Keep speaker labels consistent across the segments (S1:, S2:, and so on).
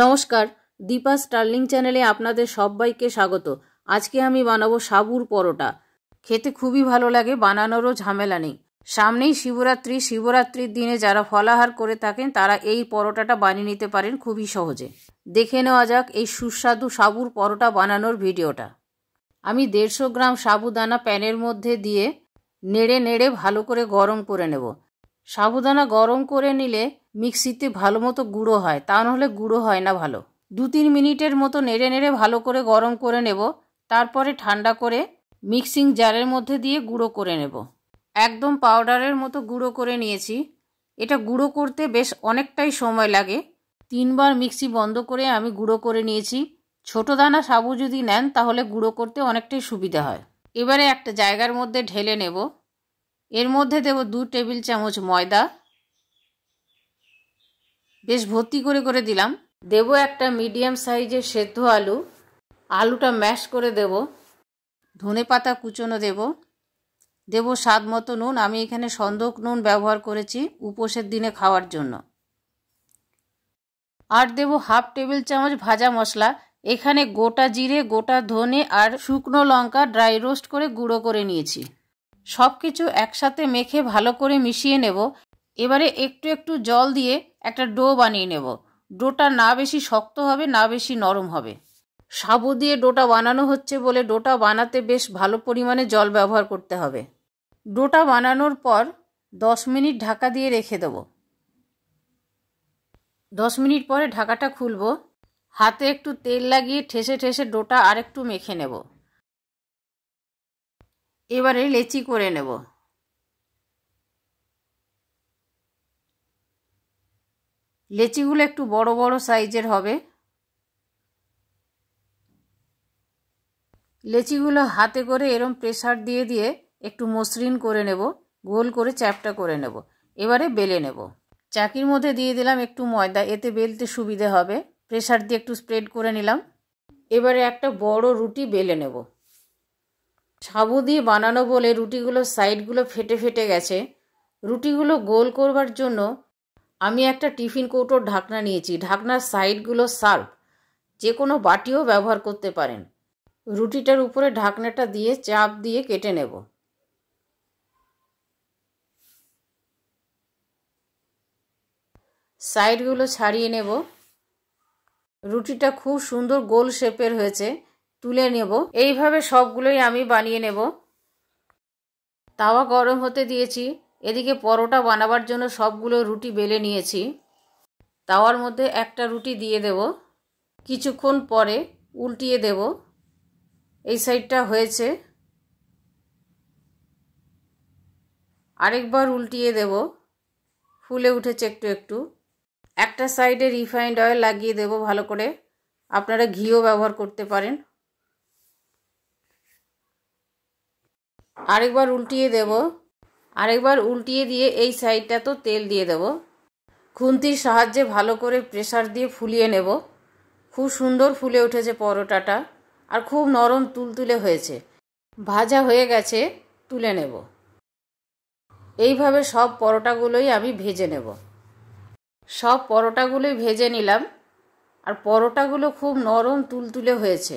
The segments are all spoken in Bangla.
S1: নমস্কার দীপা স্টার্লিং চ্যানেলে আপনাদের সবাইকে স্বাগত আজকে আমি বানাবো সাবুর পরোটা খেতে খুবই ভালো লাগে বানানোরও ঝামেলা নেই সামনেই শিবরাত্রি শিবরাত্রির দিনে যারা ফলাহার করে থাকেন তারা এই পরোটাটা বানিয়ে নিতে পারেন খুবই সহজে দেখে নেওয়া যাক এই সুস্বাদু সাবুর পরোটা বানানোর ভিডিওটা আমি দেড়শো গ্রাম সাবুদানা প্যানের মধ্যে দিয়ে নেড়ে নেড়ে ভালো করে গরম করে নেব সাবুদানা গরম করে নিলে মিক্সিতে ভালো মতো গুঁড়ো হয় তা নাহলে গুঁড়ো হয় না ভালো দু তিন মিনিটের মতো নেড়ে নেড়ে ভালো করে গরম করে নেব তারপরে ঠান্ডা করে মিক্সিং জারের মধ্যে দিয়ে গুঁড়ো করে নেব একদম পাউডারের মতো গুঁড়ো করে নিয়েছি এটা গুঁড়ো করতে বেশ অনেকটাই সময় লাগে তিনবার মিক্সি বন্ধ করে আমি গুঁড়ো করে নিয়েছি ছোটো দানা সাবু যদি নেন তাহলে গুঁড়ো করতে অনেকটাই সুবিধা হয় এবারে একটা জায়গার মধ্যে ঢেলে নেব এর মধ্যে দেব দু টেবিল চামচ ময়দা বেশ ভর্তি করে করে দিলাম দেব একটা মিডিয়াম সাইজের সেদ্ধ আলু আলুটা ম্যাশ করে দেব ধনে পাতা কুচনো দেব দেব স্বাদ মতো নুন আমি এখানে সন্দক নুন ব্যবহার করেছি উপোসের দিনে খাওয়ার জন্য আর দেব হাফ টেবিল চামচ ভাজা মশলা এখানে গোটা জিরে গোটা ধনে আর শুকনো লঙ্কা ড্রাই রোস্ট করে গুঁড়ো করে নিয়েছি সব কিছু একসাথে মেখে ভালো করে মিশিয়ে নেব এবারে একটু একটু জল দিয়ে একটা ডো বানিয়ে নেব ডোটা না বেশি শক্ত হবে না বেশি নরম হবে সাবু দিয়ে ডোটা বানানো হচ্ছে বলে ডোটা বানাতে বেশ ভালো পরিমাণে জল ব্যবহার করতে হবে ডোটা বানানোর পর দশ মিনিট ঢাকা দিয়ে রেখে দেব দশ মিনিট পরে ঢাকাটা খুলব হাতে একটু তেল লাগিয়ে ঠেসে ঠেসে ডোটা আরেকটু মেখে নেব এবারে লেচি করে নেব লেচিগুলো একটু বড় বড় সাইজের হবে লেচিগুলো হাতে করে এরম প্রেসার দিয়ে দিয়ে একটু মসৃণ করে নেব গোল করে চ্যাপটা করে নেব এবারে বেলে নেব চাকির মধ্যে দিয়ে দিলাম একটু ময়দা এতে বেলতে সুবিধে হবে প্রেসার দিয়ে একটু স্প্রেড করে নিলাম এবারে একটা বড় রুটি বেলে নেব সাবু দিয়ে বানানো বলে রুটিগুলো সাইডগুলো ফেটে ফেটে গেছে রুটিগুলো গোল করবার জন্য আমি একটা টিফিন কৌটোর ঢাকনা নিয়েছি ঢাকনার সাইডগুলো সার্ভ যে কোনো বাটিও ব্যবহার করতে পারেন রুটিটার উপরে ঢাকনাটা দিয়ে চাপ দিয়ে কেটে নেব সাইডগুলো ছাড়িয়ে নেব রুটিটা খুব সুন্দর গোল শেপের হয়েছে তুলে নেব এইভাবে সবগুলোই আমি বানিয়ে নেব তাওয়া গরম হতে দিয়েছি এদিকে পরোটা বানাবার জন্য সবগুলো রুটি বেলে নিয়েছি তাওয়ার মধ্যে একটা রুটি দিয়ে দেব কিছুক্ষণ পরে উল্টিয়ে দেব এই সাইডটা হয়েছে আরেকবার উল্টিয়ে দেব ফুলে উঠেছে একটু একটু একটা সাইডে রিফাইন্ড অয়েল লাগিয়ে দেব ভালো করে আপনারা ঘিও ব্যবহার করতে পারেন আরেকবার উল্টিয়ে দেব আরেকবার উল্টিয়ে দিয়ে এই সাইডটা তো তেল দিয়ে দেব খুন্তির সাহায্যে ভালো করে প্রেসার দিয়ে ফুলিয়ে নেব খুব সুন্দর ফুলে উঠেছে পরোটাটা আর খুব নরম তুলতুলে হয়েছে ভাজা হয়ে গেছে তুলে নেব এইভাবে সব পরোটাগুলোই আমি ভেজে নেব সব পরোটাগুলোই ভেজে নিলাম আর পরোটাগুলো খুব নরম তুলতুলে হয়েছে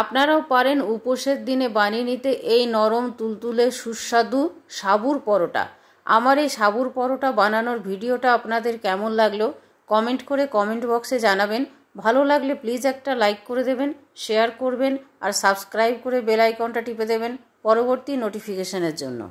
S1: আপনারাও পারেন উপোসের দিনে বানিয়ে নিতে এই নরম তুলতুলে সুস্বাদু সাবুর পরোটা আমার এই সাবুর পরোটা বানানোর ভিডিওটা আপনাদের কেমন লাগলো কমেন্ট করে কমেন্ট বক্সে জানাবেন ভালো লাগলে প্লিজ একটা লাইক করে দেবেন শেয়ার করবেন আর সাবস্ক্রাইব করে বেল আইকনটা টিপে দেবেন পরবর্তী নোটিফিকেশনের জন্য